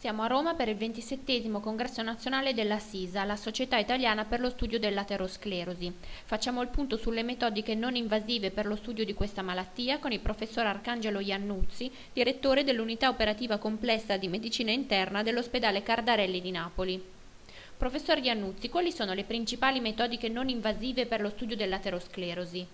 Siamo a Roma per il 27 Congresso Nazionale della SISA, la Società Italiana per lo Studio dell'Aterosclerosi. Facciamo il punto sulle metodiche non invasive per lo studio di questa malattia con il professor Arcangelo Iannuzzi, direttore dell'Unità Operativa Complessa di Medicina Interna dell'Ospedale Cardarelli di Napoli. Professor Iannuzzi, quali sono le principali metodiche non invasive per lo studio dell'aterosclerosi?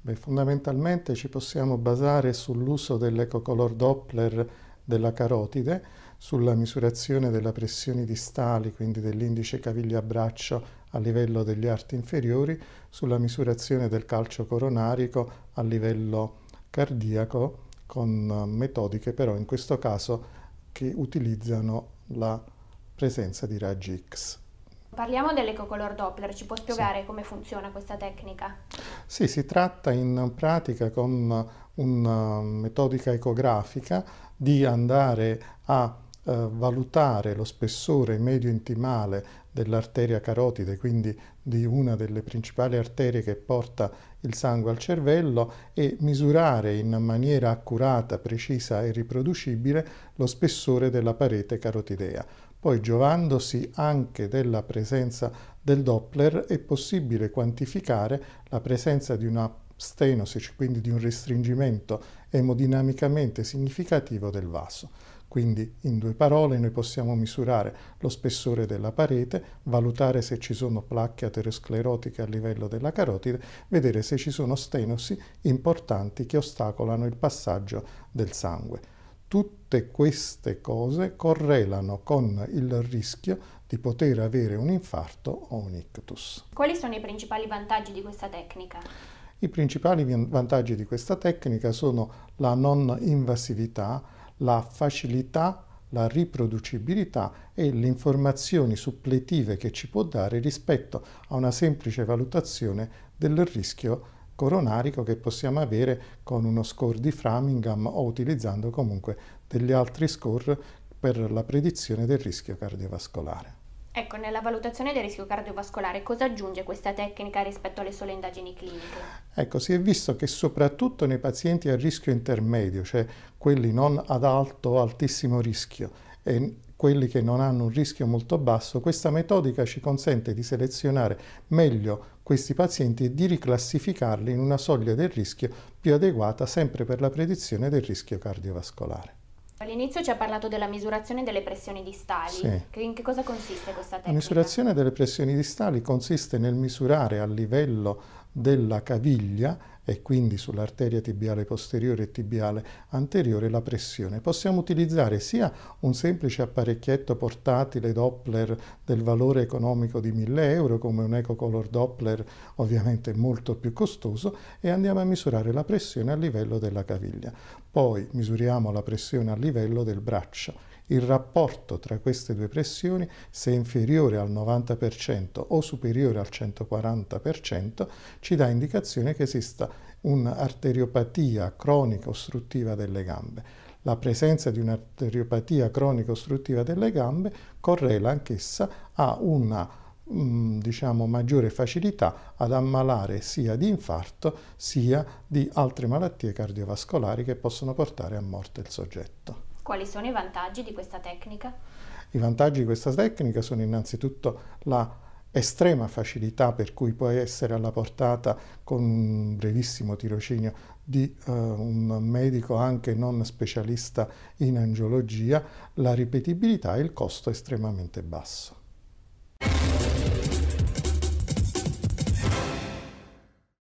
Beh, fondamentalmente ci possiamo basare sull'uso dell'ecocolor Doppler della carotide, sulla misurazione della pressione distale, quindi dell'indice caviglia-braccio a livello degli arti inferiori, sulla misurazione del calcio coronarico a livello cardiaco con eh, metodiche però in questo caso che utilizzano la presenza di raggi X. Parliamo dell'ecocolor Doppler, ci può spiegare sì. come funziona questa tecnica? Sì, si tratta in pratica con una metodica ecografica di andare a eh, valutare lo spessore medio intimale dell'arteria carotide, quindi di una delle principali arterie che porta il sangue al cervello e misurare in maniera accurata, precisa e riproducibile lo spessore della parete carotidea. Poi giovandosi anche della presenza del Doppler è possibile quantificare la presenza di una stenosi, quindi di un restringimento emodinamicamente significativo del vaso. Quindi in due parole noi possiamo misurare lo spessore della parete, valutare se ci sono placche aterosclerotiche a livello della carotide, vedere se ci sono stenosi importanti che ostacolano il passaggio del sangue. Tutte queste cose correlano con il rischio di poter avere un infarto o un ictus. Quali sono i principali vantaggi di questa tecnica? I principali vantaggi di questa tecnica sono la non invasività, la facilità, la riproducibilità e le informazioni suppletive che ci può dare rispetto a una semplice valutazione del rischio coronarico che possiamo avere con uno score di Framingham o utilizzando comunque degli altri score per la predizione del rischio cardiovascolare. Ecco, nella valutazione del rischio cardiovascolare cosa aggiunge questa tecnica rispetto alle sole indagini cliniche? Ecco, si è visto che soprattutto nei pazienti a rischio intermedio, cioè quelli non ad alto o altissimo rischio e quelli che non hanno un rischio molto basso, questa metodica ci consente di selezionare meglio questi pazienti e di riclassificarli in una soglia del rischio più adeguata sempre per la predizione del rischio cardiovascolare. All'inizio ci ha parlato della misurazione delle pressioni distali. Sì. in che cosa consiste questa tecnica? La misurazione delle pressioni distali consiste nel misurare a livello della caviglia e quindi sull'arteria tibiale posteriore e tibiale anteriore la pressione. Possiamo utilizzare sia un semplice apparecchietto portatile Doppler del valore economico di 1000 euro come un EcoColor Doppler ovviamente molto più costoso e andiamo a misurare la pressione a livello della caviglia. Poi misuriamo la pressione a livello del braccio il rapporto tra queste due pressioni, se inferiore al 90% o superiore al 140%, ci dà indicazione che esista un'arteriopatia cronica ostruttiva delle gambe. La presenza di un'arteriopatia cronica ostruttiva delle gambe correla anch'essa a una mm, diciamo maggiore facilità ad ammalare sia di infarto sia di altre malattie cardiovascolari che possono portare a morte il soggetto. Quali sono i vantaggi di questa tecnica? I vantaggi di questa tecnica sono innanzitutto la estrema facilità per cui può essere alla portata con un brevissimo tirocinio di uh, un medico anche non specialista in angiologia, la ripetibilità e il costo estremamente basso.